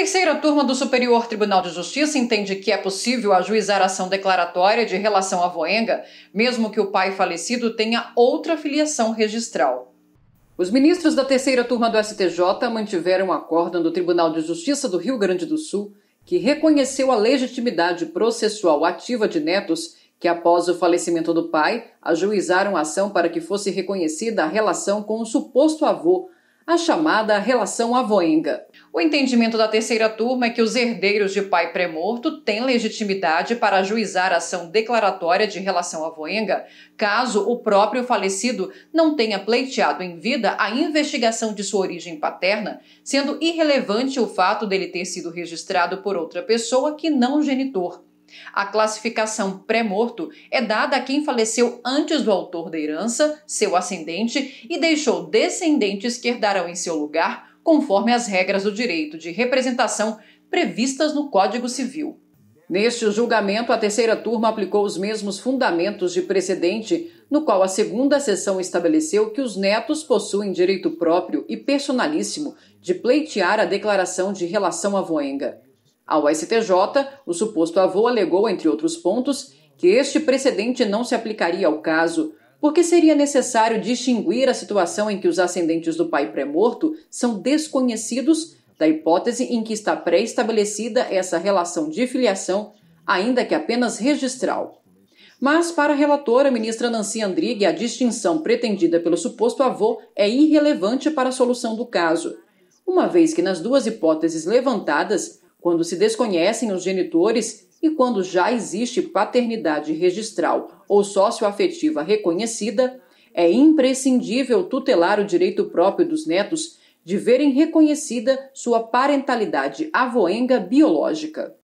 Terceira turma do Superior Tribunal de Justiça entende que é possível ajuizar ação declaratória de relação à voenga, mesmo que o pai falecido tenha outra filiação registral. Os ministros da terceira turma do STJ mantiveram um acórdão do Tribunal de Justiça do Rio Grande do Sul que reconheceu a legitimidade processual ativa de netos que, após o falecimento do pai, ajuizaram a ação para que fosse reconhecida a relação com o suposto avô, a chamada relação avoenga. O entendimento da terceira turma é que os herdeiros de pai pré-morto têm legitimidade para ajuizar ação declaratória de relação à voenga, caso o próprio falecido não tenha pleiteado em vida a investigação de sua origem paterna, sendo irrelevante o fato dele ter sido registrado por outra pessoa que não genitor. A classificação pré-morto é dada a quem faleceu antes do autor da herança, seu ascendente, e deixou descendentes que herdarão em seu lugar conforme as regras do direito de representação previstas no Código Civil. Neste julgamento, a terceira turma aplicou os mesmos fundamentos de precedente, no qual a segunda sessão estabeleceu que os netos possuem direito próprio e personalíssimo de pleitear a declaração de relação avoenga. Ao STJ, o suposto avô alegou, entre outros pontos, que este precedente não se aplicaria ao caso, porque seria necessário distinguir a situação em que os ascendentes do pai pré-morto são desconhecidos da hipótese em que está pré-estabelecida essa relação de filiação, ainda que apenas registral. Mas, para a relatora, ministra Nancy Andrighi, a distinção pretendida pelo suposto avô é irrelevante para a solução do caso, uma vez que nas duas hipóteses levantadas, quando se desconhecem os genitores e quando já existe paternidade registral ou socioafetiva reconhecida, é imprescindível tutelar o direito próprio dos netos de verem reconhecida sua parentalidade avoenga biológica.